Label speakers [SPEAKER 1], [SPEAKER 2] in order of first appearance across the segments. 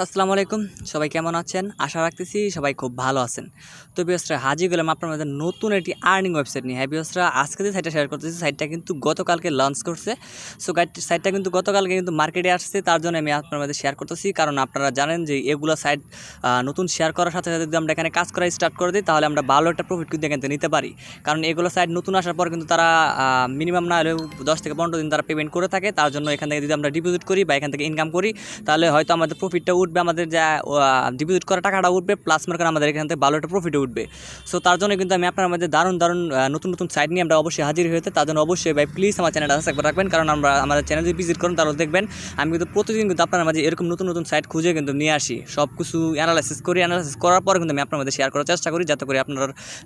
[SPEAKER 1] আসসালামু আলাইকুম সবাই কেমন আছেন আশা রাখতেছি সবাই খুব ভালো আছেন তো বিয়সরা হাজি গেলাম আপনার মধ্যে নতুন একটি আর্নিং ওয়েবসাইট নিয়ে হ্যাঁ বিয়সরা আজকে যে সাইটটা শেয়ার করতেছি সাইটটা কিন্তু গতকালকে লঞ্চ করছে সো সাইটটা কিন্তু গতকালকে কিন্তু মার্কেটে আসছে তার জন্য আমি আপনার মধ্যে শেয়ার করতেছি কারণ আপনারা জানেন যে এগুলো সাইট নতুন শেয়ার করার সাথে সাথে যদি আমরা এখানে কাজ করা স্টার্ট করে দিই তাহলে আমরা ভালো একটা প্রফিট কিন্তু এখানে নিতে পারি কারণ এগুলো সাইট নতুন আসার পর কিন্তু তারা মিনিমাম না হলেও দশ থেকে পনেরো দিন তারা পেমেন্ট করে থাকে তার জন্য এখান থেকে যদি আমরা ডিপোজিট করি বা এখান থেকে ইনকাম করি তাহলে হয়তো আমাদের প্রফিটটা উঠবে আমাদের যা ডিপোজিট করা টাকাটা উঠবে প্লাস মনে করেন আমাদের এখান থেকে ভালো একটা প্রফিট উঠবে সো তার জন্য কিন্তু আমি আপনার মধ্যে দারুণ দারুণ নতুন নতুন সাইট নিয়ে আমরা অবশ্যই হাজির হয়েছে তার জন্য অবশ্যই ভাই প্লিজ আমার চ্যানেলটা সাবস্ক্রাইব রাখবেন কারণ আমরা আমাদের চ্যানেল যদি ভিজিট করুন তাহলে দেখবেন আমি কিন্তু প্রতিদিন কিন্তু আপনার মাঝে এরকম নতুন নতুন সাইট খুঁজে কিন্তু নিয়ে আসি সব কিছু অ্যানালাইসিস করি অ্যানালাইসিস করার পর কিন্তু আমি আপনার মধ্যে শেয়ার করার চেষ্টা করি যাতে করে আপনার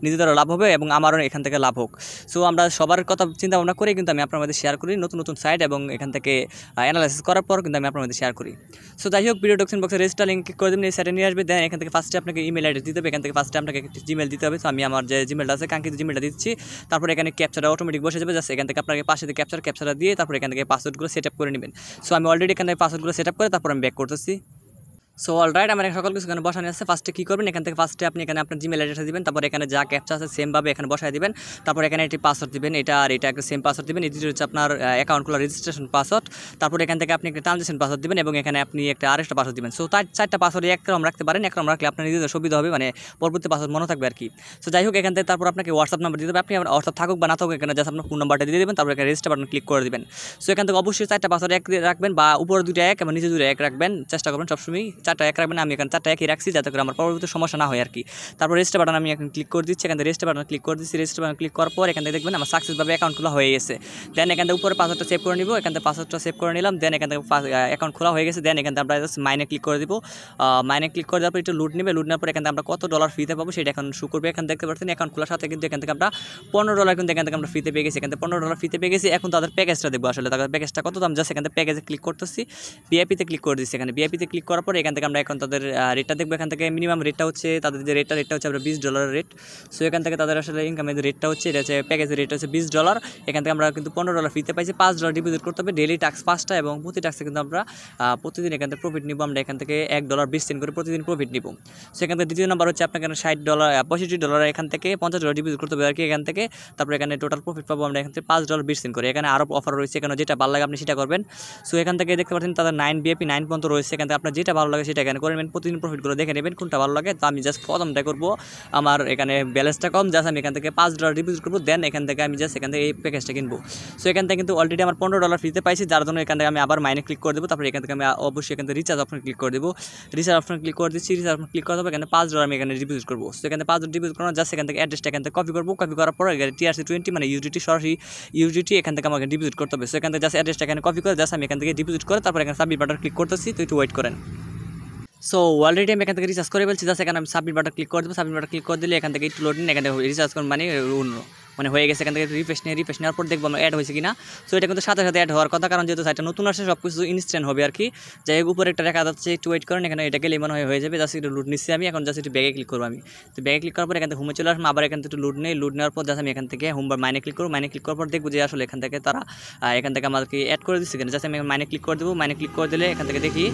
[SPEAKER 1] নিজেদেরও লাভ হবে এবং আমারও এখান থেকে লাভ হোক সো আমরা সবার কথা চিন্তা ভাবনা করে কিন্তু আমি আপনার মধ্যে শেয়ার করি নতুন নতুন সাইট এবং এখান থেকে অ্যানালাইসিস করার পর কিন্তু আমি আপনার মধ্যে শেয়ার করি সো যাই হোক ভিডিও ডকশন বক্সে রেজিস্টার লিঙ্ক করে দেবেন এই নিয়ে আসবে দেন এখান থেকে ফার্স্টে আপনাকে ইমেল অ্যাড্রেস দিতে হবে এখান থেকে ফার্স্টে আপনাকে জিমেল দিতে হবে তো আমি আমার যে জিমেলটা আছে কাঙ্ক্ষিত জিমেলটা দিচ্ছি তারপর এখানে ক্যাপচারটা অটোমেটিক বসে যাবে জাস্ট এখান থেকে আপনাকে পাশে ক্যাপচার ক্যাপচারটা দিয়ে তারপর এখান থেকে পাসওয়ার্ডগুলো সেট আপ করে নেবেন সো আমি অলরেডি এখানে পাসওয়ার্ডগুলো সেট আপ করে তারপর আমি ব্যাক করতেছি সো অল রাইট আমার সকল কিছু এখানে বসানো আছে ফার্স্টে কী করবেন এখান থেকে ফার্স্টে আপনি এখানে আপনার জিমেল অ্যাড্রেসে দিবেন তারপর এখানে যা ক্যাপচা আছে সেমভাবে এখানে বসায় দিবেন তারপর এখানে একটি পাসওয়ার্ড দিবেন এটা আর এটা একটা সেম পাসওয়ার্ড দিবেন এটি হচ্ছে আপনার অ্যাকাউন্টগুলো রেজিস্ট্রেশন পাসওয়ার্ড তারপর এখান থেকে আপনি একটা ট্রানজেকশন পাসওয়ার্ড দিবেন এবং এখানে আপনি একটা আরেকটা পাসওয়ার্ড দিবেন সো তার চারটা পাসওয়ার্ড একরম রাখতে পারেন একরম রাখলে আপনার নিজেদের সুবিধা হবে মানে পরবর্তী পাসওয়ার্ড মনে থাকবে আর কি সো যাই হোক এখান থেকে তারপর আপনাকে হোয়াটসঅ্যাপ নাম্বার দিয়ে দেবে আপনি আমার হোয়াটসঅ্যাপ থাকুক বা না থাকুক এখানে জাস্ট আপনার ফোন নাম্বারটা দিয়ে দেবেন তারপর এখানে রেজিস্টার বাটন ক্লিক করে দেবেন সো এখান থেকে অবশ্যই চারটা পাসওয়ার্ড এক রাখবেন বা উপরে দুটো এক এবং নিচে দুটো এক রাখবেন চেষ্টা করবেন সবসময় চারটা এক রাখবেন আমি এখানে চারটা একই রাখছি যাতে করে আমার পরবর্তী সমস্যা না হয় আর কি তারপর রেজিস্টার বাটন আমি এখন ক্লিক করে দিচ্ছি এখানে থেকে রেজিস্টার বাটন ক্লিক করে দিচ্ছি রেজিস্টার বাটন ক্লিক করার পর এখান থেকে দেখবেন আমার সাকসেসভাবে অ্যাকাউন্ট খোলা হয়ে গেছে দেন এখান থেকে উপরে পাসওয়ার্ডটা সেভ করে নিব এখান থেকে পাসওয়ার্ডটা সেভ করে নিলাম দেন এখান থেকে অ্যাকাউন্ট খোলা হয়ে গেছে দেন এখান থেকে আমরা জাস্ট মাইনে ক্লিক করে দিব মাইনে ক্লিক করে দেওয়ার পর একটু লুট নেবে লুট নেওয়ার পর এখান থেকে আমরা কত ডলার ফিতে পাবো সেটা এখন শু করবে এখান দেখতে পাচ্ছেন অ্যাকাউন্ট খোলার সাথে কিন্তু এখান থেকে আমরা পনেরো ডলার কিন্তু এখান থেকে আমরা ফিতে পেয়ে গেছি এখান থেকে পনেরো ডলার ফিতে পেয়ে গেছি এখন তাদের প্যাকেজটা দেবো আসলে তাদের প্যাকেজটা কত দাম জাস্ট এখান থেকে প্যাকেজে ক্লিক করতেছি বিআইপিতে ক্লিক করে দিচ্ছি এখানে বিআইপিতে ক্লিক করার পর এখান থেকে আমরা এখন তাদের রেটটা দেখবো এখান থেকে মিনিমাম রেটটা হচ্ছে তাদের যে রেটটা রেটটা হচ্ছে আমরা বিশ ডলারের রেট সো এখান থেকে তাদের আসলে ইনকামের রেটটা হচ্ছে এটা হচ্ছে প্যাকেজের রেট হচ্ছে বিশ ডলার এখান থেকে আমরা কিন্তু পনেরো ডলার ফ্রিতে পাইছি পাঁচ ডলার ডিপোজিট করতে হবে ডেলি ট্যাক্স পাঁচটা এবং প্রতি ট্যাক্সে কিন্তু আমরা প্রতিদিন এখান থেকে প্রফিট নিব আমরা এখান থেকে এক ডলার বিশ সেন্ট করে প্রতিদিন প্রফিট নিব সো এখান থেকে দ্বিতীয় নাম্বার হচ্ছে আপনাকে ষাট ডলার পঁয়ষট্টি ডলার এখান থেকে পঞ্চাশ ডলার ডিপোজিট করতে হবে আর কি এখান থেকে তারপরে এখানে টোটাল প্রফিট পাবো আমরা এখান থেকে পাঁচ ডলার বিশ সেন্ট করে এখানে আরও অফার রয়েছে এখানে যেটা ভালো লাগে আপনি সেটা করবেন সো এখান থেকে দেখতে পাচ্ছেন তাদের নাইন বিএপি নাইন পর্যন্ত রয়েছে এখান থেকে আপনার যেটা ভালো লাগে সেটা এখানে করে নেবেন প্রতিদিন প্রফিটগুলো দেখে নেবেন কোনটা ভালো লাগে তো আমি জাস্ট প্রথমটা করবো আমার এখানে ব্যালেন্সটা কম জাস্ট আমি এখান থেকে পাঁচ ডলার ডিপোজিট করবো দেন এখান থেকে আমি জাস্ট এখান থেকে এই প্যাকেজটা কিনবো সো এখান থেকে কিন্তু অলরেডি আমার পনেরো ডলার ফ্রিতে পাইছি যার জন্য এখান থেকে আমি আবার মাইনে ক্লিক করে দেবো তারপরে এখান থেকে আমি অবশ্যই এখান থেকে রিচার্জ অপশন ক্লিক করে দেবো রিচার্জ অপশন ক্লিক করে দিচ্ছি রিচার্জ অপশন ক্লিক করে হবে এখানে পাঁচ ডলার আমি এখানে ডিপোজিট করবো সো এখানে পাঁচ ডিপোজিট করানো জাস্ট এখান থেকে অ্যাড্রেসটা এখান থেকে কপি করবো কপি করার পর টিআরসি টোয়েন্টি মানে ইউডিটি সরাসরি ইউডিটি এখান থেকে আমাকে ডিপোজিট করতে হবে সো এখান থেকে জাস্ট অ্যাড্রেসটা এখানে কপি করে জাস্ট আমি এখান থেকে ডিপোজিট করে তারপর এখানে সাবমিট বাটন ক্লিক করতেছি তো একটু ওয়েট করেন সো অলরেডি আমি এখান থেকে রিচার্জ করে ফেলছি জাস্ট এখানে আমি সাবমিট বাটন ক্লিক করে দেবো সাবমিট বাটন ক্লিক করে দিলে এখান থেকে একটু লোড নিন এখান থেকে রিচার্জ করুন মানে অন্য মানে হয়ে গেছে এখান থেকে রিফ্রেশ নিয়ে রিফ্রেশ নেওয়ার পর দেখবো আমরা অ্যাড হয়েছে কিনা সো এটা কিন্তু সাথে সাথে অ্যাড হওয়ার কথা কারণ যেহেতু সাইটটা নতুন আসে সব কিছু ইনস্ট্যান্ট হবে আর কি যাই হোক উপরে একটা দেখা যাচ্ছে একটু ওয়েট করেন এখানে এটা গেলে মনে হয়ে যাবে জাস্ট একটু লুট নিচ্ছি আমি এখন জাস্ট একটু ব্যাগে ক্লিক করবো আমি তো ব্যাগে ক্লিক করার পর এখান থেকে হোমে চলে আসলাম আবার এখান থেকে একটু লুট নেই লুট নেওয়ার পর জাস্ট আমি এখান থেকে হোম মাইনে ক্লিক করবো মাইনে ক্লিক করার পর দেখবো যে আসলে এখান থেকে তারা এখান থেকে আমাদেরকে অ্যাড করে দিচ্ছে কিনা জাস্ট আমি মাইনে ক্লিক করে দেবো মাইনে ক্লিক করে দিলে এখান থেকে দেখি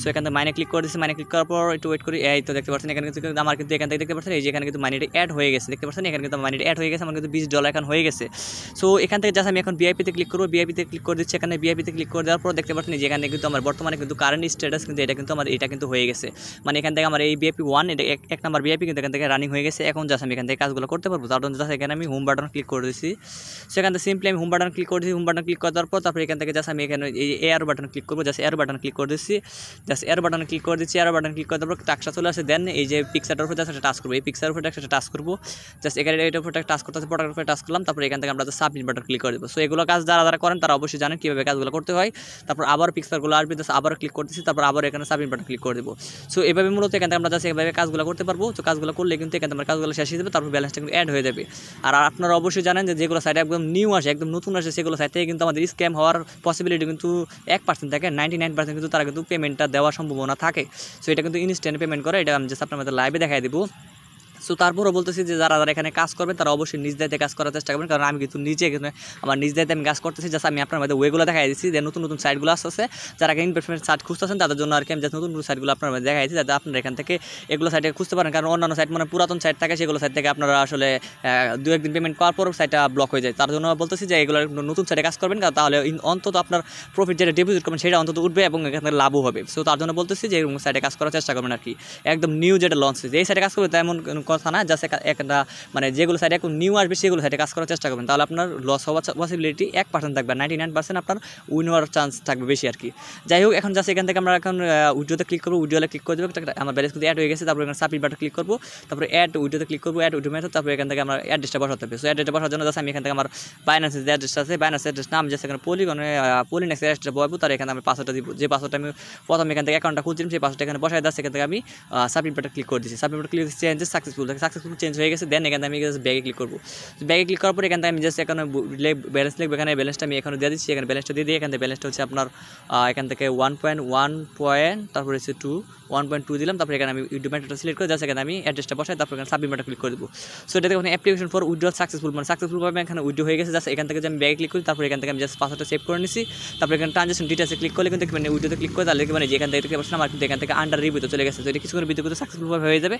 [SPEAKER 1] সো এখান থেকে মাইনে ক্লিক করে দিচ্ছে মাইনে ক্লিক করার পর একটু ওয়েট করি এই তো দেখতে পাচ্ছেন এখানে কিন্তু আমার কিন্তু এখান থেকে দেখতে পাচ্ছেন এই যে এখানে কিন্তু মাইনেটি অ্যাড হয়ে গেছে দেখতে পাচ্ছেন এখানে কিন্তু মাইনেটি অ্যাড হয়ে গেছে আমার কিন্তু বিশ নিচে জল এখন হয়ে গেছে সো এখান থেকে জাস্ট আমি এখন বিআইপিতে ক্লিক করবো বিআইপিতে ক্লিক করে দিচ্ছি এখানে বিআইপিতে ক্লিক করে দেওয়ার পর দেখতে পাচ্ছি যে এখানে কিন্তু আমার বর্তমানে কিন্তু কারেন্ট স্ট্যাটাস কিন্তু এটা কিন্তু আমার এটা কিন্তু হয়ে গেছে মানে এখান থেকে আমার এই বিআইপি ওয়ান এটা এক নাম্বার বিআইপি কিন্তু এখান থেকে রানিং হয়ে গেছে এখন জাস্ট আমি এখান থেকে কাজগুলো করতে পারবো তার জন্য জাস্ট এখানে আমি হোম বাটন ক্লিক করে দিচ্ছি সেখান থেকে সিম্পলি আমি হোম বাটন ক্লিক দিচ্ছি হোম বাটন ক্লিক করার পর তারপর এখান থেকে জাস্ট আমি এখানে এই এয়ার বাটন ক্লিক করবো জাস্ট এয়ার বাটন ক্লিক করে দিচ্ছি জাস্ট এয়ার বাটন ক্লিক করে দিচ্ছি এয়ার বাটন ক্লিক করার পর টাকা চলে আসে দেন এই যে পিকচারটার উপর জাস্ট একটা টাস্ক করবো এই পিকচারের উপর একটা টাস্ক করবো জাস্ট এখানে এটার উপর একটা টাস্ক করতে আছে উপরে টাচ করলাম তারপর এখান থেকে আমরা সাবমিট বাটন ক্লিক করে দেবো সো এগুলো কাজ যারা যারা করেন তারা অবশ্যই জানেন কীভাবে কাজগুলো করতে হয় তারপর আবার পিক্সারগুলো আসবে জাস্ট আবার ক্লিক করতেছি তারপর আবার এখানে সাবমিট বাটন ক্লিক করে দেবো সো এভাবে মূলত এখান থেকে আমরা জাস্ট এভাবে কাজগুলো করতে পারবো তো কাজগুলো করলে কিন্তু এখানে আমার কাজগুলো শেষ হয়ে যাবে তারপর ব্যালেন্সটা কিন্তু অ্যাড হয়ে যাবে আর আপনারা অবশ্যই জানেন যে যেগুলো সাইট একদম নিউ আসে একদম নতুন আসে সেগুলো সাইট থেকে কিন্তু আমাদের স্ক্যাম হওয়ার পসিবিলিটি কিন্তু এক পার্সেন্ট থাকে নাইনটি নাইন পার্সেন্ট কিন্তু তারা কিন্তু পেমেন্টটা দেওয়ার সম্ভাবনা থাকে সো এটা কিন্তু ইনস্ট্যান্ট পেমেন্ট করে এটা আমি জাস্ট আপনার লাইভে দেখাই দেবো সো তারপরও বলতেছি যে যারা যারা এখানে কাজ করবেন তারা অবশ্যই নিজ দায়িত্বে কাজ করার চেষ্টা করবেন কারণ আমি কিন্তু নিজে আমার নিজ দায়িত্বে আমি কাজ করতেছি জাস্ট আমি আপনার মধ্যে ওয়েগুলো দেখাই দিচ্ছি যে নতুন নতুন সাইটগুলো আসছে যারা ইনভেস্টমেন্ট সাইট খুঁজতেছেন তাদের জন্য আর কি আমি যাতে নতুন নতুন সাইটগুলো আপনার মধ্যে দিচ্ছি যাতে আপনারা এখান থেকে এগুলো সাইটে খুঁজতে পারেন কারণ অন্যান্য সাইট মানে পুরাতন সাইট থাকে সেগুলো সাইট থেকে আপনারা আসলে দু একদিন পেমেন্ট করার পর সাইটটা ব্লক হয়ে যায় তার জন্য বলতেছি যে এগুলো নতুন সাইটে কাজ করবেন তাহলে অন্তত আপনার প্রফিট যেটা ডিপোজিট করবেন সেটা অন্তত উঠবে এবং এখান থেকে লাভও হবে সো তার জন্য বলতেছি যে এরকম সাইটে কাজ করার চেষ্টা করবেন আর কি একদম নিউ যেটা লঞ্চ হয়েছে এই সাইটে কাজ করবে তেমন কথা না জাস্ট একটা মানে যেগুলো সাইডে এখন নিউ আসবে সেগুলো সাইডে কাজ করার চেষ্টা করবেন তাহলে আপনার লস হওয়ার পসিবিলিটি এক পার্সেন্ট থাকবে নাইনটি নাইন পার্সেন্ট আপনার উইন হওয়ার চান্স থাকবে বেশি আর কি যাই হোক এখন জাস্ট এখান থেকে আমরা এখন উইডিওতে ক্লিক করবো উইডিওতে ক্লিক করে দেবো আমার ব্যালেন্স কিন্তু অ্যাড হয়ে গেছে তারপর এখানে সাবমিট বাটন ক্লিক করবো তারপর অ্যাড উইডিওতে ক্লিক করবো অ্যাড উইডিও মেথড তারপর এখান থেকে আমার অ্যাড্রেসটা বসাতে হবে সো অ্যাড্রেসটা বসার জন্য জাস্ট আমি এখান থেকে আমার বাইন্যান্সের যে অ্যাড্রেসটা আছে বাইন্যান্সের অ্যাড্রেস নাম যে সেখানে পলিগনে পলিনেক্স অ্যাড্রেসটা বয়বো তার এখানে আমি পাসওয়ার্ডটা দিবো যে পাসওয়ার্ডটা আমি প্রথম এখান থেকে অ্যাকাউন্টটা খুলছিলাম সেই পাসওয়ার্ডটা এখানে বসাই দাস এখান থেকে আমি সাবমিট বাটন ক্লিক করে দিচ্ছি submit button click changes successful দেখো সাকসেসফুল চেঞ্জ হয়ে গেছে দেন এখান থেকে আমি জাস্ট ব্যাগে ক্লিক করবো ব্যাগে ক্লিক করার পর এখান থেকে আমি জাস্ট এখানে ব্যালেন্স লিখবো এখানে ব্যালেন্সটা আমি এখানে দিয়ে দিচ্ছি এখানে ব্যালেন্সটা দিয়ে দিই এখান থেকে ব্যালেন্সটা হচ্ছে আপনার এখান থেকে ওয়ান পয়েন্ট ওয়ান পয়েন্ট তারপরে হচ্ছে টু ওয়ান পয়েন্ট টু দিলাম তারপরে এখানে আমি ইউটিউব ম্যাটারটা সিলেক্ট করে যা সেখানে আমি অ্যাড্রেসটা বসাই তারপর এখানে সাবমিট ম্যাটার ক্লিক করে দেবো সো এটা দেখুন অ্যাপ্লিকেশন ফর উইড্রল সাকসেসফুল মানে সাকসেসফুলভাবে এখানে উইড্রো হয়ে গেছে জাস্ট এখান থেকে আমি ব্যাগ ক্লিক করি তারপর এখান থেকে আমি জাস্ট পাসওয়ার্ডটা সেভ করে নিছি তারপর এখানে ট্রানজাকশন ডিটেলসে ক্লিক করলে কিন্তু মানে উইড্রোতে ক্লিক করে তাহলে মানে যেখান থেকে দেখতে আমার কিন্তু এখান থেকে আন্ডার রিভিউতে চলে গেছে তো এটা করে বিদ্যুৎ সাকসেসফুলভাবে হয়ে যাবে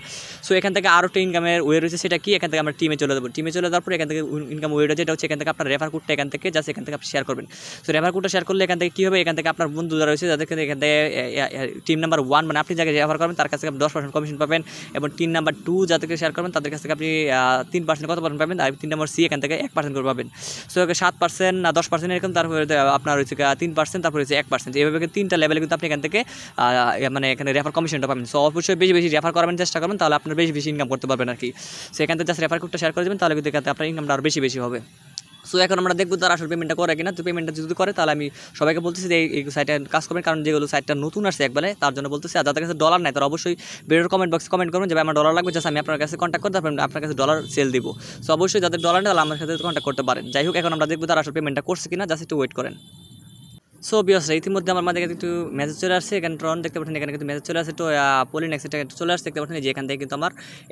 [SPEAKER 1] সো এখান থেকে আরও একটা ইনকামের ওয়ে রয়েছে সেটা কি এখান থেকে আমরা টিমে চলে যাবো টিমে চলে যাওয়ার পর এখান থেকে ইনকাম রয়েছে যেটা হচ্ছে এখান থেকে আপনার রেফার কোডটা এখান থেকে জাস্ট এখান থেকে আপনি শেয়ার করবেন সো রেফার কোডটা শেয়ার করলে এখান থেকে কী হবে এখান থেকে আপনার বন্ধুরা রয়েছে যাদের এখান থেকে টিম নাম্বার ওয়ান মানে আপনি যাকে রেফার করবেন তার কাছ থেকে আপনি দশ পার্সেন্ট কমিশন পাবেন এবং তিন নাম্বার টু যাদেরকে শেয়ার করবেন তাদের কাছ থেকে আপনি তিন পার্সেন্ট কত পার্সেন্ট পাবেন আর তিন নম্বর সি এখান থেকে এক পার্সেন্ট করে পাবেন সো সাত পার্সেন্ট না দশ পার্সেন্ট এরকম তারপরে আপনার রয়েছে তিন পার্সেন্ট তারপরে রয়েছে এক পার্সেন্ট এইভাবে তিনটা লেভেলে কিন্তু আপনি এখান থেকে মানে এখানে রেফার কমিশনটা পাবেন সো অবশ্যই বেশি বেশি রেফার করার মানে চেষ্টা করবেন তাহলে আপনার বেশি বেশি ইনকাম করতে পারবেন আর কি সো এখান থেকে জাস্ট রেফার কোডটা শেয়ার করে দেবেন তাহলে কিন্তু এখানে আপনার ইনকামটা আরও বেশি বেশি হবে সো এখন আমরা দেখবো তারা আসলে পেমেন্টটা করে কিনা তো পেমেন্টটা যদি করে তাহলে আমি সবাইকে বলতেছি যে এই সাইটে কাজ করবেন কারণ যেগুলো সাইটটা নতুন আসছে একবারে তার জন্য বলতেছি আর যাদের কাছে ডলার নাই তারা অবশ্যই ভিডিওর কমেন্ট বক্সে কমেন্ট করবেন যে আমার ডলার লাগবে জাস্ট আমি আপনার কাছে কন্ট্যাক্ট করতে পারবেন আপনার কাছে ডলার সেল দিব সো অবশ্যই যাদের ডলার নেই তাহলে আমার সাথে কন্ট্যাক্ট করতে পারেন যাই হোক এখন আমরা দেখবো তারা আসলে পেমেন্টটা করছে কিনা জাস্ট একটু ওয়েট করেন সো বিয়স ইতিমধ্যে আমার মাঝে একটু মেসেজ চলে আসছে এখানে ট্রন দেখতে পাচ্ছেন এখানে কিন্তু মেসেজ চলে আসছে তো পোলিন এক্সেটা চলে আসছে দেখতে পাচ্ছেন যে এখান থেকে কিন্তু আমার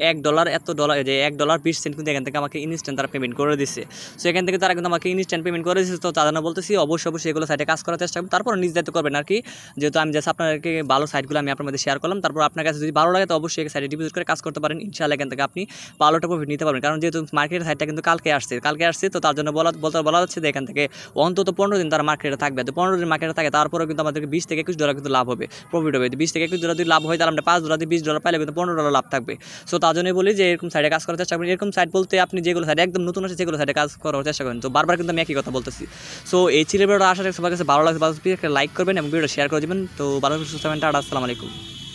[SPEAKER 1] এক ডলার এত ডলার যে এক ডলার বিশ সেন্ট কিন্তু এখান থেকে আমাকে ইনস্ট্যান্ট তারা পেমেন্ট করে দিচ্ছে সো এখান থেকে তারা কিন্তু আমাকে ইনস্ট্যান্ট পেমেন্ট করে দিচ্ছে তো তাদের বলতেছি অবশ্যই অবশ্যই এগুলো সাইটে কাজ করার চেষ্টা করবো তারপর নিজ দায়িত্ব করবেন আর কি যেহেতু আমি জাস্ট আপনাদেরকে ভালো সাইটগুলো আমি আপনার মধ্যে শেয়ার করলাম তারপর আপনার কাছে যদি ভালো লাগে তো অবশ্যই সাইটে ডিপোজিট করে কাজ করতে পারেন ইনশাআল্লাহ এখান থেকে আপনি ভালোটা প্রফিট নিতে পারবেন কারণ যেহেতু মার্কেটের সাইটটা কিন্তু কালকে আসছে কালকে আসছে তো তার জন্য বলা বলতে বলা হচ্ছে যে এখান থেকে অন্তত পনেরো দিন তারা মার্কেটে থাকবে তো পনেরো যে মার্কেটে থাকে তারপরেও কিন্তু আমাদেরকে বিশ থেকে একুশ ডলার কিন্তু লাভ হবে প্রফিট হবে বিশ থেকে একুশ ডলার যদি লাভ হয় তাহলে আমরা পাঁচ ডলার দিয়ে বিশ ডলার পাইলে কিন্তু পনেরো ডলার লাভ থাকবে সো তার জন্যই বলি যে এরকম সাইডে কাজ করার চেষ্টা করেন এরকম সাইড বলতে আপনি যেগুলো সাইড একদম নতুন আছে সেগুলো সাইডে কাজ করার চেষ্টা করেন তো বারবার কিন্তু আমি একই কথা বলতেছি সো এই ছেলে আশা আসার সবার কাছে ভালো লাগছে একটা লাইক করবেন এবং ভিডিও শেয়ার করে দেবেন তো ভালো সুস্থ আসসালামু আলাইকুম